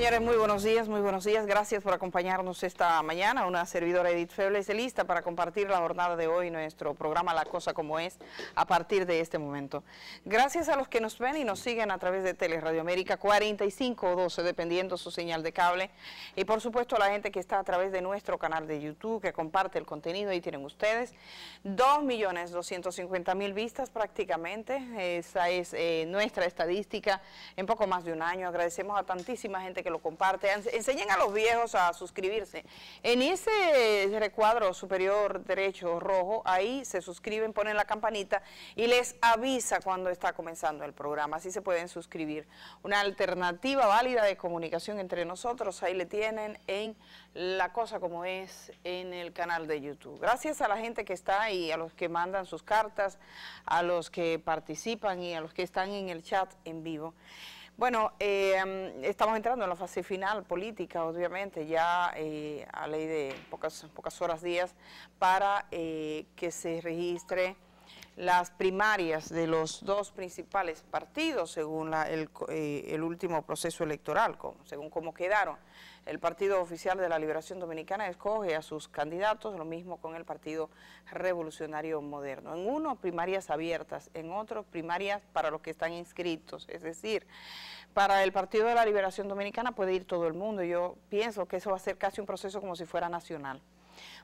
Señores, muy buenos días, muy buenos días. Gracias por acompañarnos esta mañana. Una servidora Edith Feble es lista para compartir la jornada de hoy, nuestro programa La Cosa Como Es, a partir de este momento. Gracias a los que nos ven y nos siguen a través de Tele Radio América 45 o 12, dependiendo su señal de cable. Y por supuesto a la gente que está a través de nuestro canal de YouTube, que comparte el contenido, y tienen ustedes. 2.250.000 vistas prácticamente. Esa es eh, nuestra estadística en poco más de un año. Agradecemos a tantísima gente que lo comparten, enseñen a los viejos a suscribirse. En ese recuadro superior derecho rojo, ahí se suscriben, ponen la campanita y les avisa cuando está comenzando el programa. Así se pueden suscribir. Una alternativa válida de comunicación entre nosotros, ahí le tienen en La Cosa Como Es en el canal de YouTube. Gracias a la gente que está ahí, a los que mandan sus cartas, a los que participan y a los que están en el chat en vivo. Bueno, em, estamos entrando en la fase final política, obviamente, ya eh, a ley de pocas, pocas horas, días, para eh, que se registre las primarias de los dos principales partidos según eh, el, último proceso electoral, según cómo quedaron. El Partido Oficial de la Liberación Dominicana escoge a sus candidatos, lo mismo con el Partido Revolucionario Moderno. En uno, primarias abiertas, en otro, primarias para los que están inscritos. Es decir, para el Partido de la Liberación Dominicana puede ir todo el mundo. Yo pienso que eso va a ser casi un proceso como si fuera nacional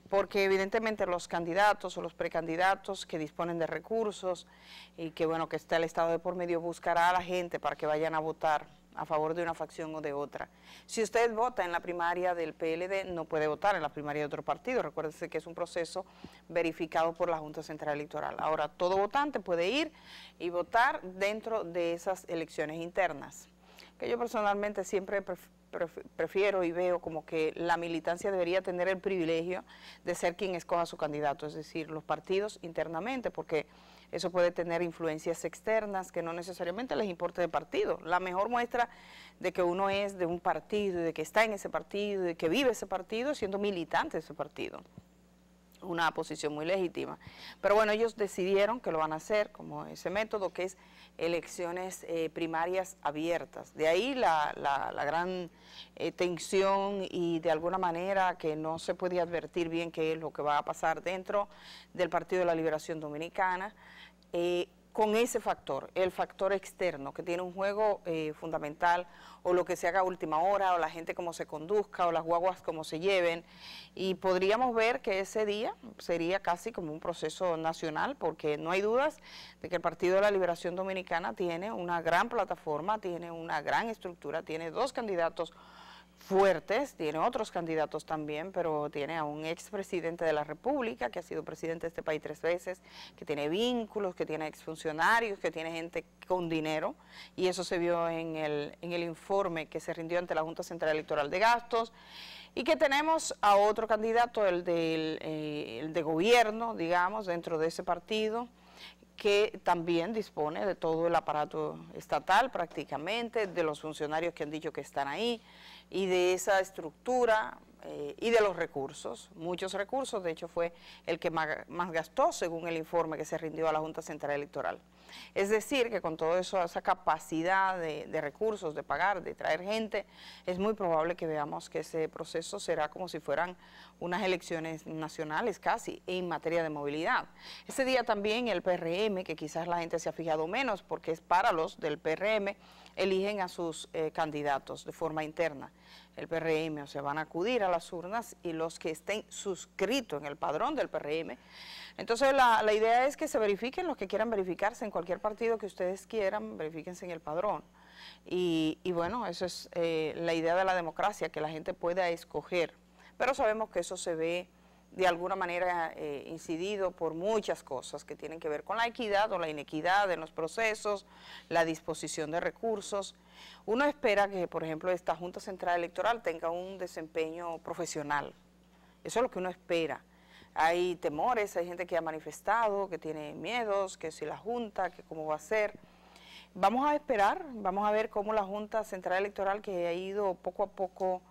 porque evidentemente los candidatos o los precandidatos que disponen de recursos y que bueno, que está el Estado de por medio, buscará a la gente para que vayan a votar a favor de una facción o de otra. Si usted vota en la primaria del PLD, no puede votar en la primaria de otro partido. Recuérdese que es un proceso verificado por la Junta Central Electoral. Ahora, todo votante puede ir y votar dentro de esas elecciones internas, que yo personalmente siempre prefiero y veo como que la militancia debería tener el privilegio de ser quien escoja su candidato, es decir, los partidos internamente, porque eso puede tener influencias externas que no necesariamente les importe de partido. La mejor muestra de que uno es de un partido, de que está en ese partido, de que vive ese partido, siendo militante de ese partido una posición muy legítima. Pero bueno, ellos decidieron que lo van a hacer como ese método que es elecciones eh, primarias abiertas. De ahí la, la, gran eh, tensión y de alguna manera que no se puede advertir bien qué es lo que va a pasar dentro del Partido de la Liberación Dominicana. Eh, con ese factor, el factor externo, que tiene un juego eh, fundamental, o lo que se haga a última hora, o la gente como se conduzca, o las guaguas como se lleven, y podríamos ver que ese día sería casi como un proceso nacional, porque no hay dudas de que el Partido de la Liberación Dominicana tiene una gran plataforma, tiene una gran estructura, tiene dos candidatos fuertes, tiene otros candidatos también, pero tiene a un expresidente de la República que ha sido presidente de este país tres veces, que tiene vínculos, que tiene exfuncionarios, que tiene gente con dinero, y eso se vio en el, en el informe que se rindió ante la Junta Central Electoral de Gastos, y que tenemos a otro candidato, el, del, eh, el de gobierno, digamos, dentro de ese partido, que también dispone de todo el aparato estatal prácticamente, de los funcionarios que han dicho que están ahí, y de esa estructura eh, y de los recursos, muchos recursos, de hecho fue el que más, gastó según el informe que se rindió a la Junta Central Electoral. Es decir, que con todo eso esa capacidad de, recursos, de pagar, de traer gente, es muy probable que veamos que ese proceso será como si fueran unas elecciones nacionales casi en materia de movilidad. Ese día también el PRM, que quizás la gente se ha fijado menos porque es para los del PRM, eligen a sus eh, candidatos de forma interna. El PRM, o sea, van a acudir a la las urnas y los que estén suscritos en el padrón del PRM. Entonces la, idea es que se verifiquen los que quieran verificarse en cualquier partido que ustedes quieran, verifiquense en el padrón. Y, y bueno, eso es eh, la idea de la democracia, que la gente pueda escoger. Pero sabemos que eso se ve de alguna manera eh, incidido por muchas cosas que tienen que ver con la equidad o la inequidad en los procesos, la disposición de recursos. Uno espera que, por ejemplo, esta Junta Central Electoral tenga un desempeño profesional. Eso es lo que uno espera. Hay temores, hay gente que ha manifestado, que tiene miedos, que si la Junta, que cómo va a ser. Vamos a esperar, vamos a ver cómo la Junta Central Electoral, que ha ido poco a poco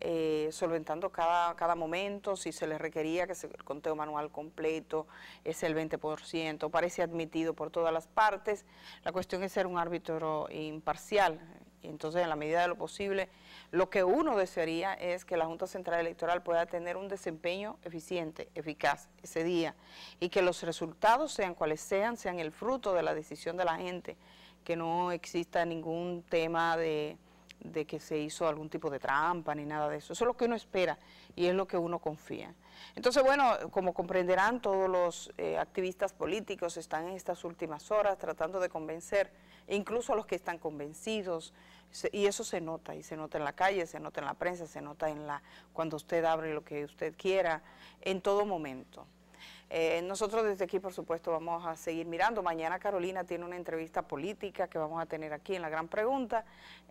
eh, solventando cada, cada momento, si se les requería que se, el conteo manual completo es el 20%, parece admitido por todas las partes. La cuestión es ser un árbitro imparcial. Entonces, en la medida de lo posible, lo que uno desearía es que la Junta Central Electoral pueda tener un desempeño eficiente, eficaz ese día, y que los resultados, sean cuales sean, sean el fruto de la decisión de la gente, que no exista ningún tema de de que se hizo algún tipo de trampa ni nada de eso. Eso es lo que uno espera y es lo que uno confía. Entonces, bueno, como comprenderán, todos los eh, activistas políticos están en estas últimas horas tratando de convencer, incluso a los que están convencidos, y eso se nota, y se nota en la calle, se nota en la prensa, se nota en la cuando usted abre lo que usted quiera, en todo momento. Eh, nosotros desde aquí, por supuesto, vamos a seguir mirando. Mañana Carolina tiene una entrevista política que vamos a tener aquí en La Gran Pregunta.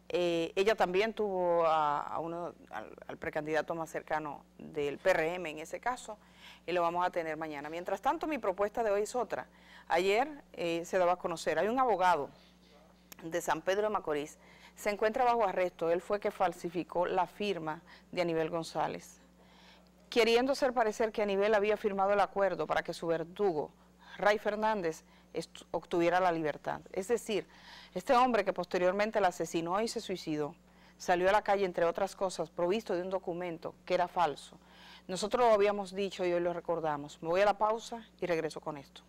Eh, ella también tuvo a, uno, al, precandidato más cercano del PRM en ese caso, y lo vamos a tener mañana. Mientras tanto, mi propuesta de hoy es otra. Ayer eh, se daba a conocer, hay un abogado de San Pedro de Macorís, se encuentra bajo arresto, él fue que falsificó la firma de Aníbal González queriendo hacer parecer que Anibel había firmado el acuerdo para que su verdugo, Ray Fernández, obtuviera la libertad. Es decir, este hombre que posteriormente la asesinó y se suicidó, salió a la calle, entre otras cosas, provisto de un documento que era falso. Nosotros lo habíamos dicho y hoy lo recordamos. Me voy a la pausa y regreso con esto.